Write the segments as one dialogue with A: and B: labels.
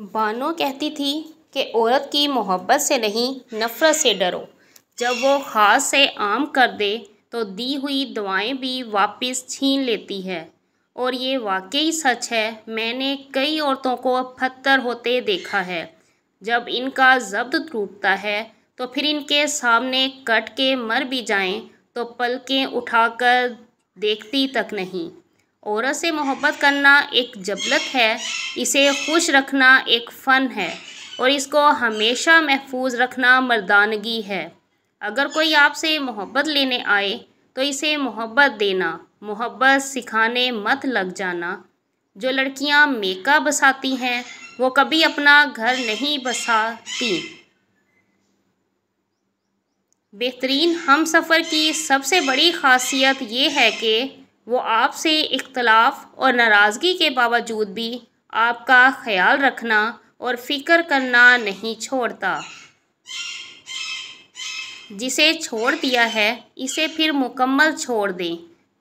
A: बानो कहती थी कि औरत की मोहब्बत से नहीं नफ़रत से डरो जब वो ख़ास से आम कर दे तो दी हुई दवाएं भी वापस छीन लेती है और ये वाकई सच है मैंने कई औरतों को पत्थर होते देखा है जब इनका जब्त टूटता है तो फिर इनके सामने कट के मर भी जाएं तो पलकें उठाकर देखती तक नहीं औरत से मोहब्बत करना एक जबलत है इसे खुश रखना एक फ़न है और इसको हमेशा महफूज रखना मर्दानगी है अगर कोई आपसे मोहब्बत लेने आए तो इसे मोहब्बत देना मोहब्बत सिखाने मत लग जाना जो लड़कियां मेका बसाती हैं वो कभी अपना घर नहीं बसाती बेहतरीन हम सफ़र की सबसे बड़ी खासियत ये है कि वो आपसे इख्तलाफ और नाराज़गी के बावजूद भी आपका ख्याल रखना और फ़िक्र करना नहीं छोड़ता जिसे छोड़ दिया है इसे फिर मुकम्मल छोड़ दें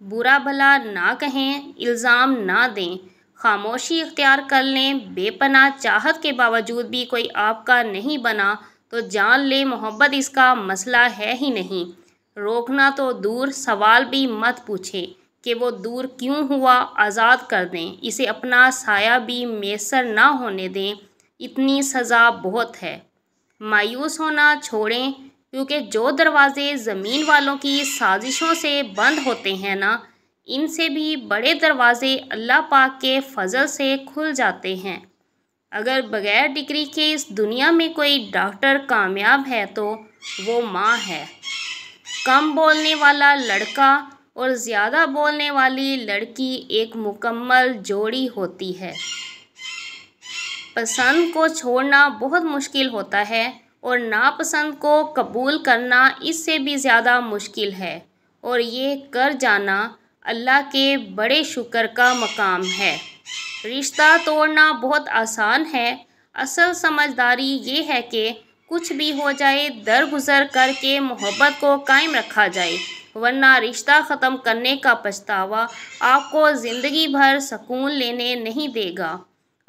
A: बुरा भला ना कहें इल्ज़ाम ना दें खामोशी इख्तियार कर लें बेपना चाहत के बावजूद भी कोई आपका नहीं बना तो जान ले मोहब्बत इसका मसला है ही नहीं रोकना तो दूर सवाल भी मत पूछे कि वो दूर क्यों हुआ आज़ाद कर दें इसे अपना साया भी मैसर ना होने दें इतनी सज़ा बहुत है मायूस होना छोड़ें क्योंकि जो दरवाज़े ज़मीन वालों की साजिशों से बंद होते हैं ना इनसे भी बड़े दरवाज़े अल्लाह पाक के फजल से खुल जाते हैं अगर बग़ैर डिग्री के इस दुनिया में कोई डॉक्टर कामयाब है तो वो माँ है कम बोलने वाला लड़का और ज़्यादा बोलने वाली लड़की एक मुकम्मल जोड़ी होती है पसंद को छोड़ना बहुत मुश्किल होता है और नापसंद को कबूल करना इससे भी ज़्यादा मुश्किल है और ये कर जाना अल्लाह के बड़े शुक्र का मकाम है रिश्ता तोड़ना बहुत आसान है असल समझदारी ये है कि कुछ भी हो जाए दरगुजर करके मोहब्बत को कायम रखा जाए वरना रिश्ता ख़त्म करने का पछतावा आपको ज़िंदगी भर सुकून लेने नहीं देगा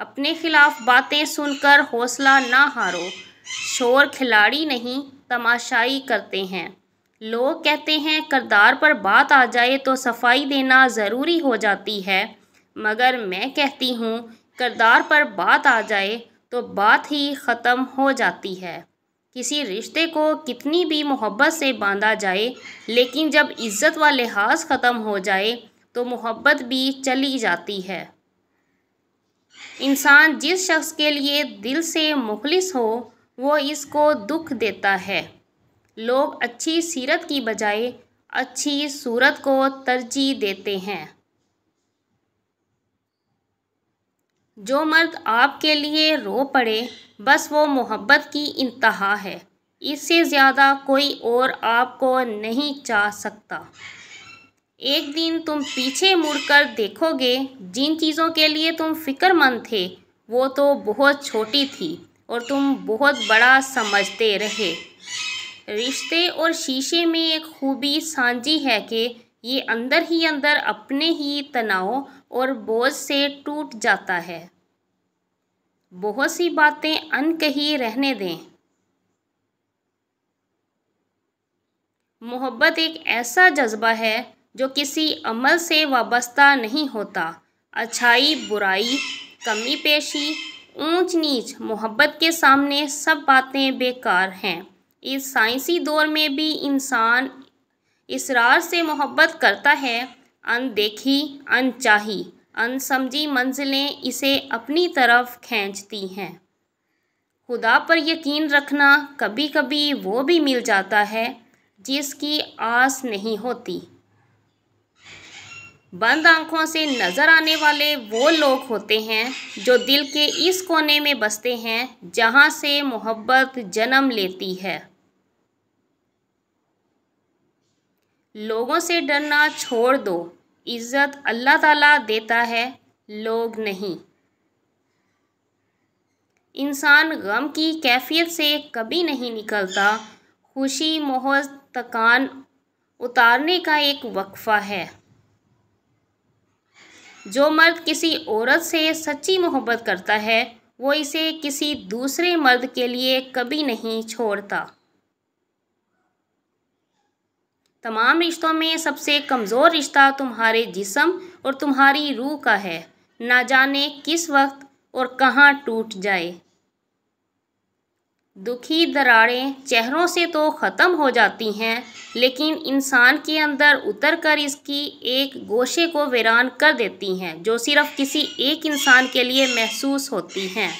A: अपने खिलाफ बातें सुनकर हौसला ना हारो शोर खिलाड़ी नहीं तमाशाई करते हैं लोग कहते हैं करदार पर बात आ जाए तो सफाई देना ज़रूरी हो जाती है मगर मैं कहती हूँ करदार पर बात आ जाए तो बात ही ख़त्म हो जाती है किसी रिश्ते को कितनी भी मोहब्बत से बांधा जाए लेकिन जब इज़्ज़त व लिहाज ख़त्म हो जाए तो मोहब्बत भी चली जाती है इंसान जिस शख्स के लिए दिल से मुखलिस हो वो इसको दुख देता है लोग अच्छी सीरत की बजाय अच्छी सूरत को तरजीह देते हैं जो मर्द आपके लिए रो पड़े बस वो मोहब्बत की इंतहा है इससे ज़्यादा कोई और आपको नहीं चाह सकता एक दिन तुम पीछे मुड़कर देखोगे जिन चीज़ों के लिए तुम फिक्रमंद थे वो तो बहुत छोटी थी और तुम बहुत बड़ा समझते रहे रिश्ते और शीशे में एक खूबी सांझी है कि ये अंदर ही अंदर अपने ही तनाव और बोझ से टूट जाता है बहुत सी बातें अनकही रहने दें मोहब्बत एक ऐसा जज्बा है जो किसी अमल से वाबस्ता नहीं होता अच्छाई बुराई कमी पेशी ऊंच नीच मोहब्बत के सामने सब बातें बेकार हैं इस साइंसी दौर में भी इंसान इसरार से मोहब्बत करता है अनदेखी अनचाही अनसमझी मंजिलें इसे अपनी तरफ खींचती हैं खुदा पर यकीन रखना कभी कभी वो भी मिल जाता है जिसकी आस नहीं होती बंद आंखों से नज़र आने वाले वो लोग होते हैं जो दिल के इस कोने में बसते हैं जहाँ से मोहब्बत जन्म लेती है लोगों से डरना छोड़ दो इज़्ज़त अल्लाह ताला देता है लोग नहीं इंसान गम की कैफियत से कभी नहीं निकलता खुशी मोहज तकान उतारने का एक वक्फ़ा है जो मर्द किसी औरत से सच्ची मोहब्बत करता है वो इसे किसी दूसरे मर्द के लिए कभी नहीं छोड़ता तमाम रिश्तों में सबसे कमज़ोर रिश्ता तुम्हारे जिसम और तुम्हारी रूह का है ना जाने किस वक्त और कहाँ टूट जाए दुखी दरारें चेहरों से तो ख़त्म हो जाती हैं लेकिन इंसान के अंदर उतर कर इसकी एक गोशे को वीरान कर देती हैं जो सिर्फ़ किसी एक इंसान के लिए महसूस होती हैं